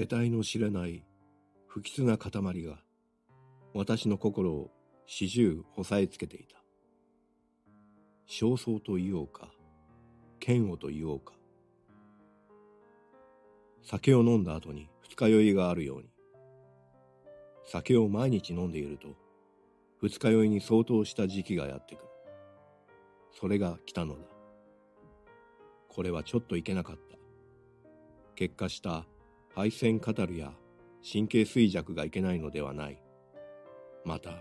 得体の知れない不吉な塊が私の心を始終押さえつけていた。焦燥と言おうか、嫌悪と言おうか。酒を飲んだ後に二日酔いがあるように。酒を毎日飲んでいると、二日酔いに相当した時期がやってくる。それが来たのだ。これはちょっといけなかった。結果した配線カタルや神経衰弱がいけないのではない。また、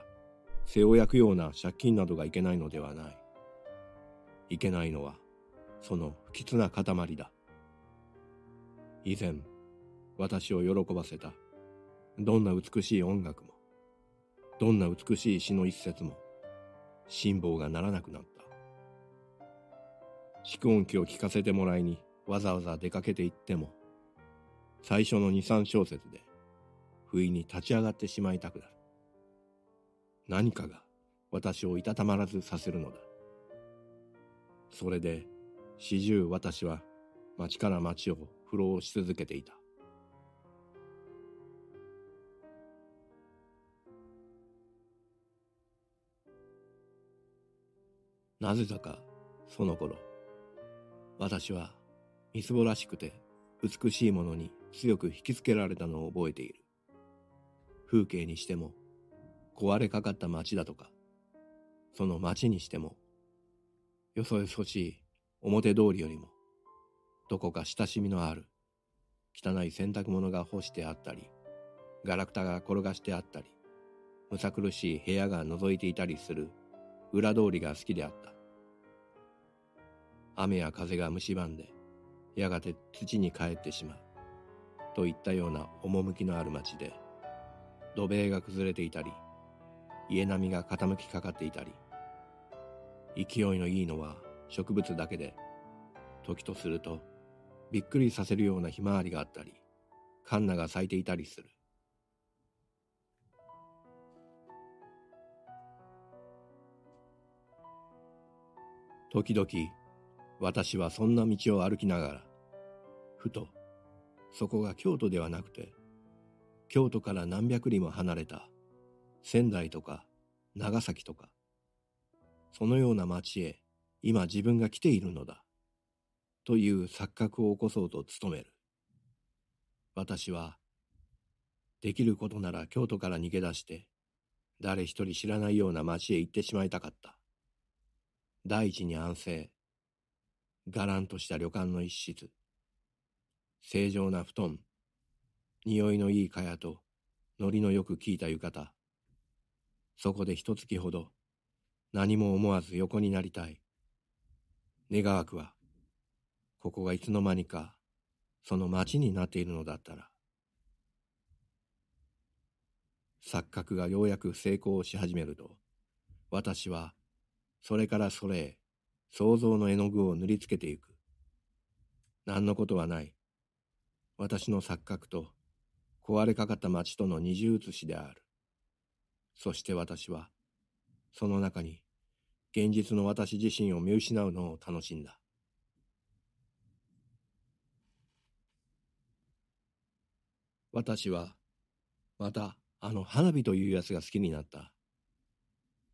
背を焼くような借金などがいけないのではない。いけないのは、その不吉な塊だ。以前、私を喜ばせた、どんな美しい音楽も、どんな美しい詩の一節も、辛抱がならなくなった。蓄音機を聞かせてもらいにわざわざ出かけて行っても、最初の2、3小節で、不意に立ち上がってしまいたくなる。何かが私をいたたまらずさせるのだ。それで、始終私は町から町を不老し続けていた。なぜだか、その頃、私は、みすぼらしくて美しいものに強く引きつけられたのを覚えている。風景にしても、壊れかかった街だとか、その街にしても、よそよそしい表通りよりも、どこか親しみのある、汚い洗濯物が干してあったり、ガラクタが転がしてあったり、むさ苦しい部屋が覗いていたりする裏通りが好きであった。雨や風が蝕んで、やがて土に帰ってしまう。といったような趣のある町で、土塀が崩れていたり、家並みが傾きかかっていたり、勢いのいいのは植物だけで、時とするとびっくりさせるようなひまわりがあったり、カンナが咲いていたりする。時々、私はそんな道を歩きながら、ふとそこが京都ではなくて、京都から何百里も離れた仙台とか長崎とか、そのような町へ今自分が来ているのだ、という錯覚を起こそうと努める。私は、できることなら京都から逃げ出して、誰一人知らないような町へ行ってしまいたかった。第一に安静。がらんとした旅館の一室。正常な布団、匂いのいい蚊帳と、ノリのよく効いた浴衣。そこで一月ほど、何も思わず横になりたい。願わくは、ここがいつの間にか、その町になっているのだったら。錯覚がようやく成功し始めると、私は、それからそれへ、想像の絵の具を塗りつけていく。何のことはない。私の錯覚と壊れかかった街との二重写しである。そして私は、その中に現実の私自身を見失うのを楽しんだ。私は、また、あの花火というやつが好きになった。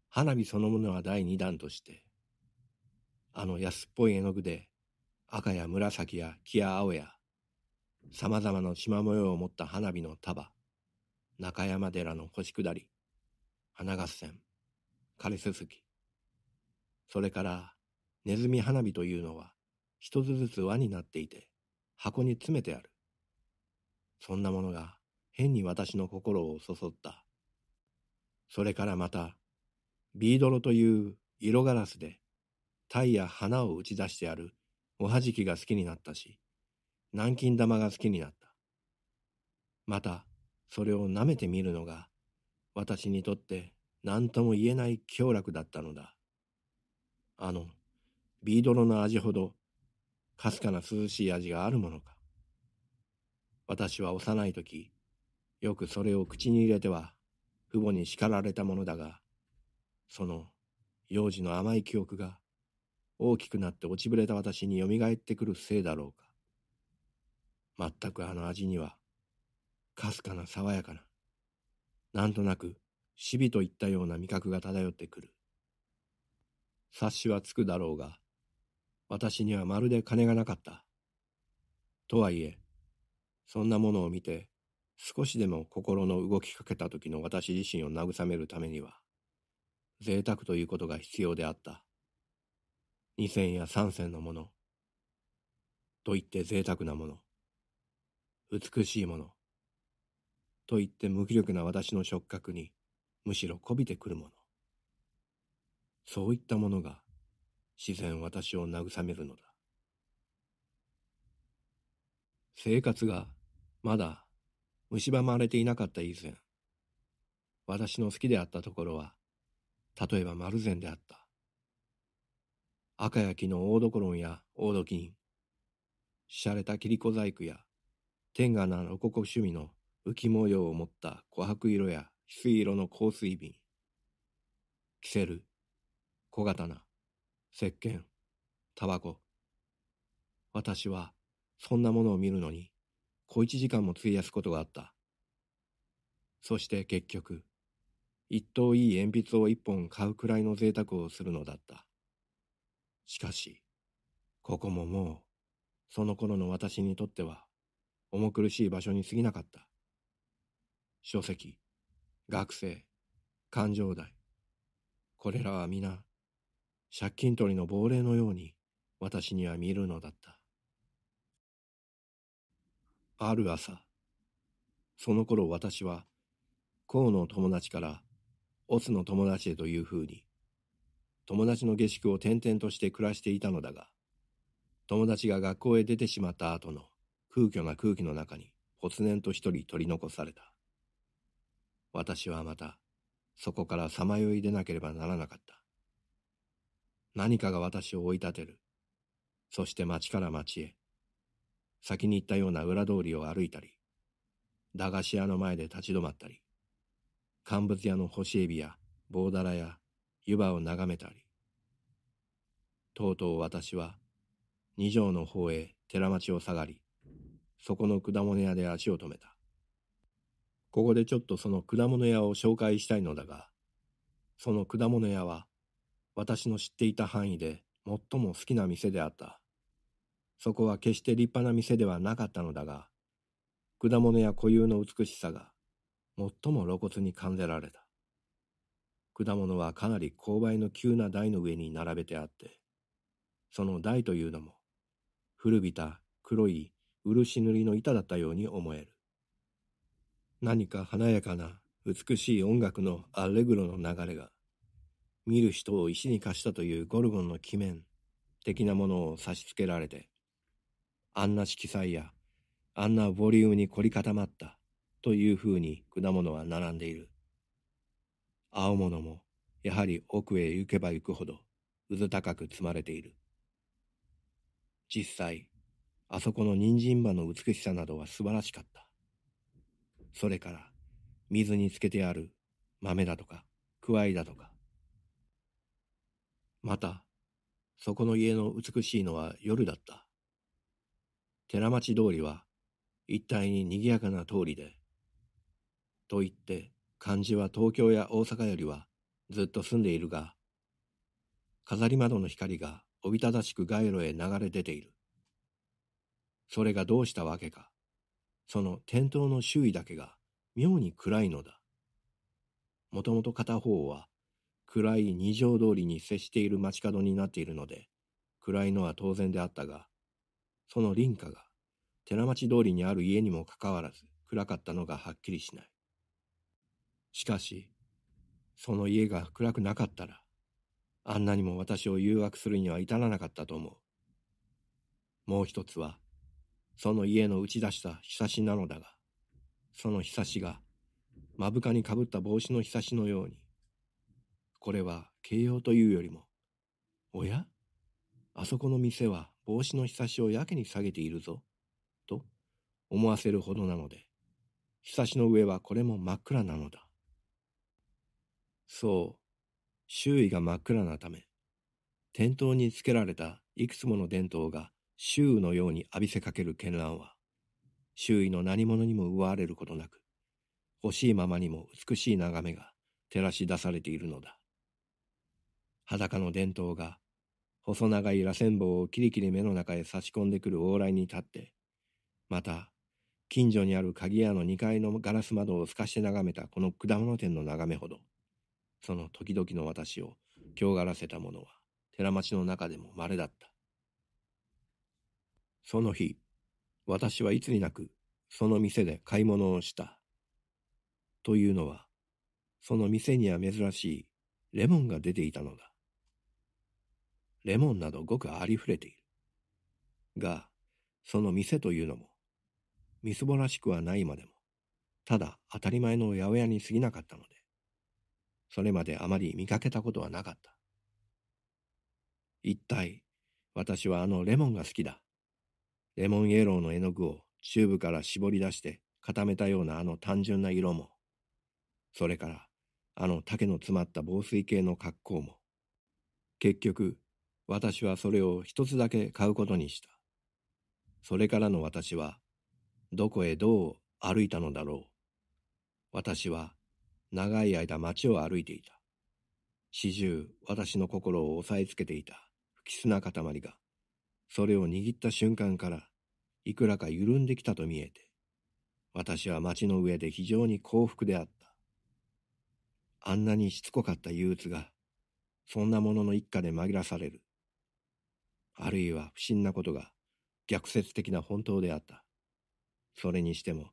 花火そのものは第二弾として、あの安っぽい絵の具で、赤や紫や木や青や様々な縞模様を持った花火の束、中山寺の星下り、花合戦、枯れすすき。それから、ネズミ花火というのは、一つずつ輪になっていて、箱に詰めてある。そんなものが変に私の心をそそった。それからまた、ビードロという色ガラスで、タイや花を打ち出してあるおはじきが好きになったし、南京玉が好きになった。また、それを舐めてみるのが、私にとって何とも言えない凶楽だったのだ。あの、ビードロの味ほど、かすかな涼しい味があるものか。私は幼い時、よくそれを口に入れては、父母に叱られたものだが、その、幼児の甘い記憶が、大きくなって落ちぶれた私によみがえってくるせいだろうか。全くあの味には、かすかな爽やかな、なんとなくシビといったような味覚が漂ってくる。察しはつくだろうが、私にはまるで金がなかった。とはいえ、そんなものを見て、少しでも心の動きかけた時の私自身を慰めるためには、贅沢ということが必要であった。二銭や三銭のもの。と言って贅沢なもの。美しいもの。と言って無気力な私の触覚に、むしろこびてくるもの。そういったものが、自然私を慰めるのだ。生活が、まだ、蝕まれていなかった以前、私の好きであったところは、例えば丸善であった。赤や木の大所や大土金、洒落た切子細工や天下な露国趣味の浮き模様を持った琥珀色や翡翠色の香水瓶。キセル、小刀、石鹸、タバコ。私は、そんなものを見るのに、小一時間も費やすことがあった。そして結局、一等いい鉛筆を一本買うくらいの贅沢をするのだった。しかし、ここももう、その頃の私にとっては重苦しい場所に過ぎなかった。書籍、学生、感情代。これらは皆、借金取りの亡霊のように私には見るのだった。ある朝、その頃私は、河の友達から、オスの友達へというふうに、友達の下宿を転々として暮らしていたのだが、友達が学校へ出てしまった後の空虚な空気の中にぽつねんと一人取り残された。私はまた、そこからさまよいでなければならなかった。何かが私を追い立てる。そして町から町へ。先に行ったような裏通りを歩いたり、駄菓子屋の前で立ち止まったり、乾物屋の干しエビや棒だらや湯葉を眺めたり、とうとう私は二条の方へ寺町を下がり、そこの果物屋で足を止めた。ここでちょっとその果物屋を紹介したいのだが、その果物屋は、私の知っていた範囲で最も好きな店であった。そこは決して立派な店ではなかったのだが、果物や固有の美しさが最も露骨に感じられた。果物はかなり勾配の急な台の上に並べてあって、その台というのも、古びた黒い漆塗りの板だったように思える。何か華やかな美しい音楽のアレグロの流れが、見る人を石に貸したというゴルゴンの鬼面的なものを差し付けられて、あんな色彩や、あんなボリュームに凝り固まったというふうに果物は並んでいる。青物もやはり奥へ行けば行くほどうず高く積まれている。実際、あそこの人参葉の美しさなどは素晴らしかった。それから、水につけてある豆だとか、くわいだとか。また、そこの家の美しいのは夜だった。寺町通りは一帯に賑やかな通りで、といって漢字は東京や大阪よりはずっと住んでいるが、飾り窓の光がおびただしく街路へ流れ出ている。それがどうしたわけか。その店頭の周囲だけが妙に暗いのだ。もともと片方は暗い二条通りに接している街角になっているので、暗いのは当然であったが、その林家が寺町通りにある家にもかかわらず暗かったのがはっきりしない。しかし、その家が暗くなかったら、あんなにも私を誘惑するには至らなかったと思う。もう一つは、その家の打ち出したひさしなのだが、そのひさしが、ぶかにかぶった帽子のひさしのように、これは形容というよりも、おやあそこの店は帽子のひさしをやけに下げているぞ、と思わせるほどなので、ひさしの上はこれも真っ暗なのだ。そう、周囲が真っ暗なため、店頭につけられたいくつもの電灯が周囲のように浴びせかける絢爛は、周囲の何者にも奪われることなく、欲しいままにも美しい眺めが照らし出されているのだ。裸の伝統が、細長い螺旋棒をキリキリ目の中へ差し込んでくる往来に立って、また、近所にある鍵屋の2階のガラス窓を透かして眺めたこの果物店の眺めほど、その時々の私を日がらせたものは、寺町の中でも稀だった。その日、私はいつになくその店で買い物をした。というのは、その店には珍しいレモンが出ていたのだ。レモンなどごくありふれている。が、その店というのも、みすぼらしくはないまでも、ただ当たり前の八百屋に過ぎなかったので、それまであまり見かけたことはなかった。一体、私はあのレモンが好きだ、レモンイエローの絵の具をチューブから絞り出して固めたようなあの単純な色も、それからあの竹の詰まった防水系の格好も、結局私はそれを一つだけ買うことにした。それからの私は、どこへどう歩いたのだろう。私は長い間街を歩いていた。始終私の心を押さえつけていた不吉な塊がそれを握った瞬間から、いくらか緩んできたと見えて、私は町の上で非常に幸福であった。あんなにしつこかった憂鬱が、そんなものの一家で紛らされる。あるいは不審なことが逆説的な本当であった。それにしても、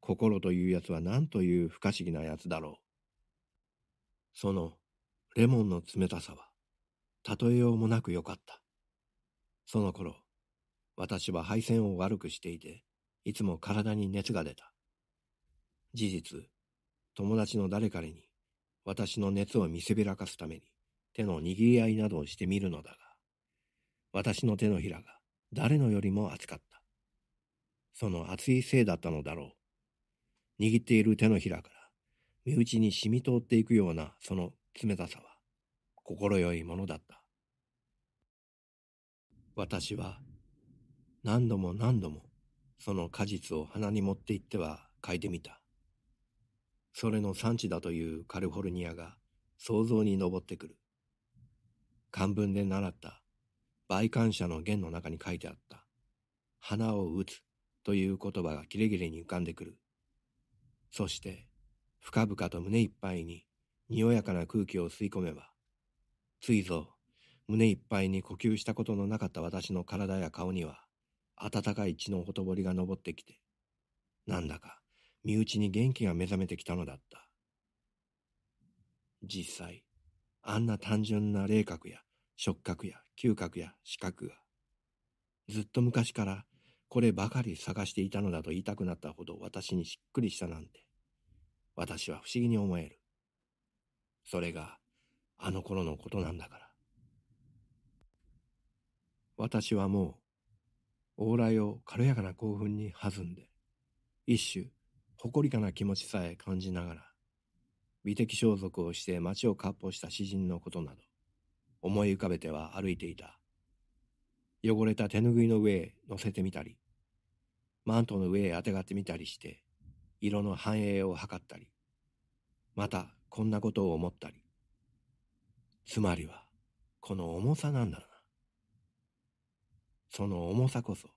心というやつは何という不可思議なやつだろう。その、レモンの冷たさは、例えようもなく良かった。その頃、私は配線を悪くしていて、いつも体に熱が出た。事実、友達の誰彼に、私の熱を見せびらかすために、手の握り合いなどをしてみるのだが、私の手のひらが誰のよりも熱かった。その熱いせいだったのだろう。握っている手のひらから、身内に染み通っていくようなその冷たさは、心よいものだった。私は何度も何度もその果実を鼻に持って行っては嗅いでみた。それの産地だというカリフォルニアが想像に上ってくる。漢文で習った売感者の言の中に書いてあった。花を打つという言葉がキレキレに浮かんでくる。そして、深々と胸いっぱいに、におやかな空気を吸い込めば、ついぞ胸いっぱいに呼吸したことのなかった私の体や顔には、暖かい血のほとぼりが昇ってきて、なんだか身内に元気が目覚めてきたのだった。実際、あんな単純な霊覚や触覚や嗅覚や視覚が、ずっと昔からこればかり探していたのだと言いたくなったほど私にしっくりしたなんて、私は不思議に思える。それがあの頃のことなんだから。私はもう、往来を軽やかな興奮に弾んで、一種、誇りかな気持ちさえ感じながら、美的装束をして街を割歩した詩人のことなど、思い浮かべては歩いていた。汚れた手ぬぐいの上へ乗せてみたり、マントの上へあてがってみたりして、色の繁栄を図ったり、またこんなことを思ったり。つまりは、この重さなんだな。その重さこそ、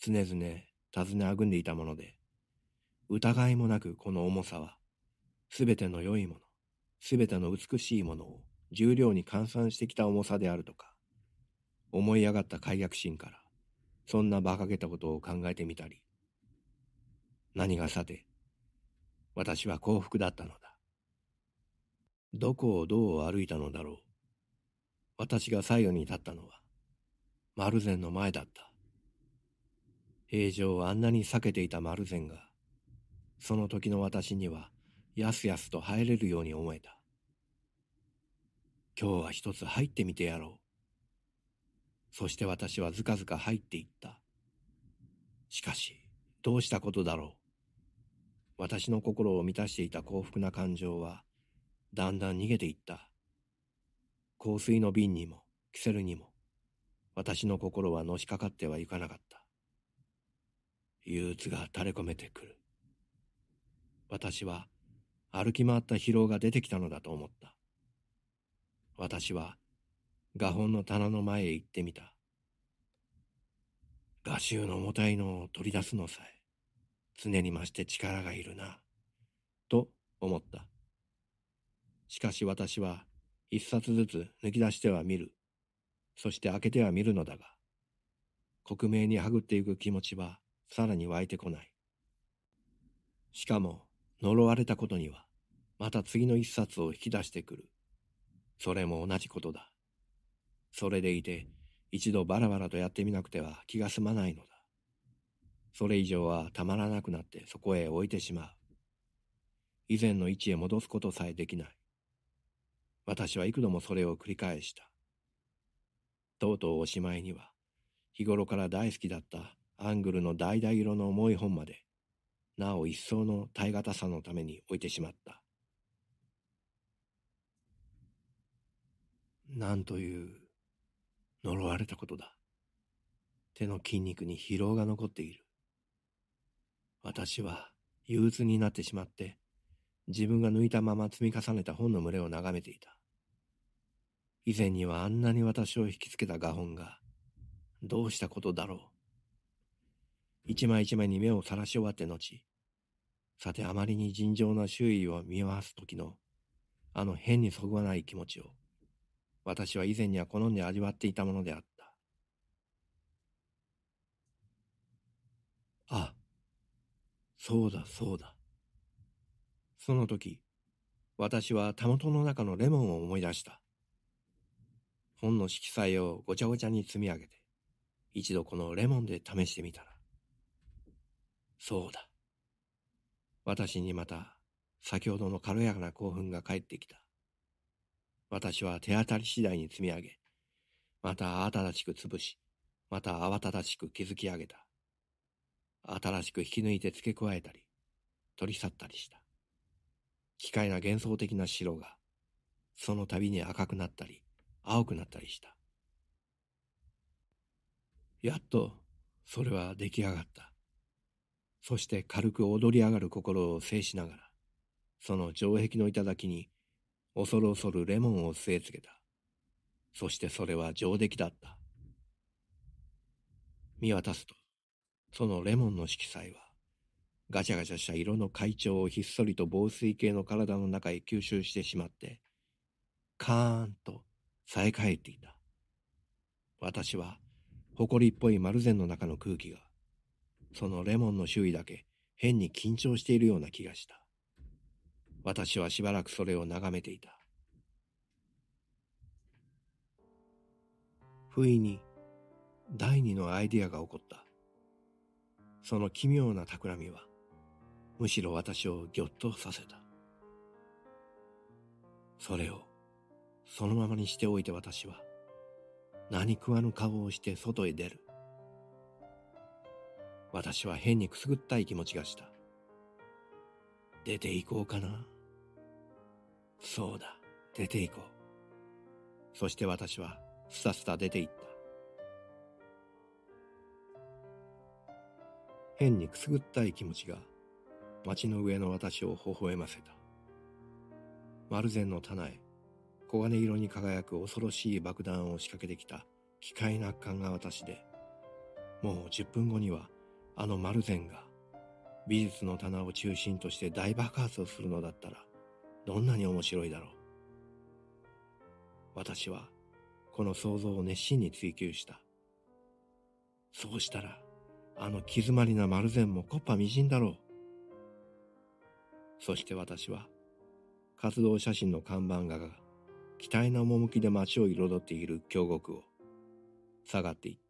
常々尋ねあぐんでいたもので、疑いもなくこの重さは、すべての良いもの、すべての美しいものを重量に換算してきた重さであるとか、思い上がった解約心から、そんな馬鹿げたことを考えてみたり、何がさて、私は幸福だったのだ。どこをどう歩いたのだろう。私が最後に立ったのは、丸善の前だった。平常あんなに避けていた丸善が、その時の私には、やすやすと入れるように思えた。今日は一つ入ってみてやろう。そして私はずかずか入っていった。しかし、どうしたことだろう。私の心を満たしていた幸福な感情は、だんだん逃げていった。香水の瓶にも、キセルにも、私の心はのしかかってはいかなかった。憂鬱が垂れ込めてくる。私は歩き回った疲労が出てきたのだと思った。私は画本の棚の前へ行ってみた。画集の重たいのを取り出すのさえ、常に増して力がいるな、と思った。しかし私は一冊ずつ抜き出してはみる。そして開けては見るのだが、克明にはぐっていく気持ちはさらに湧いてこない。しかも、呪われたことには、また次の一冊を引き出してくる。それも同じことだ。それでいて、一度バラバラとやってみなくては気が済まないのだ。それ以上はたまらなくなってそこへ置いてしまう。以前の位置へ戻すことさえできない。私は幾度もそれを繰り返した。とうとうおしまいには、日頃から大好きだったアングルの橙色の重い本まで、なお一層の耐え難さのために置いてしまった。なんという呪われたことだ。手の筋肉に疲労が残っている。私は憂鬱になってしまって、自分が抜いたまま積み重ねた本の群れを眺めていた。以前にはあんなに私を引きつけた画本が、どうしたことだろう。一枚一枚に目をさらし終わって後、さてあまりに尋常な周囲を見回す時の、あの変にそぐわない気持ちを、私は以前には好んで味わっていたものであった。あ、そうだそうだ。その時、私はたもとの中のレモンを思い出した。本の色彩をごちゃごちゃに積み上げて、一度このレモンで試してみたら。そうだ。私にまた、先ほどの軽やかな興奮が帰ってきた。私は手当たり次第に積み上げ、また慌ただしく潰し、また慌ただしく築き上げた。新しく引き抜いて付け加えたり、取り去ったりした。機械な幻想的な白が、その度に赤くなったり、青くなったりした。やっとそれは出来上がった。そして軽く踊り上がる心を制しながら、その城壁の頂に恐る恐るレモンを据え付けた。そしてそれは上出来だった。見渡すと、そのレモンの色彩は、ガチャガチャした色の階調をひっそりと防水系の体の中へ吸収してしまって、カーンとさえ返っていた。私は、誇りっぽい丸善の中の空気が、そのレモンの周囲だけ変に緊張しているような気がした。私はしばらくそれを眺めていた。不意に第二のアイディアが起こった。その奇妙な企みは、むしろ私をぎょっとさせた。それを、そのままにしておいて私は、何食わぬ顔をして外へ出る。私は変にくすぐったい気持ちがした。出て行こうかな。そうだ、出て行こう。そして私は、すたすた出て行った。変にくすぐったい気持ちが、街の上の私を微笑ませた。丸善の棚へ黄金色に輝く恐ろしい爆弾を仕掛けてきた機械な圧が私で、もう10分後にはあの丸善が美術の棚を中心として大爆発をするのだったらどんなに面白いだろう。私はこの想像を熱心に追求した。そうしたら、あの気詰まりな丸善もコッパみじんだろう。そして私は、活動写真の看板画が期待の趣で街を彩っている峡谷を下がっていった。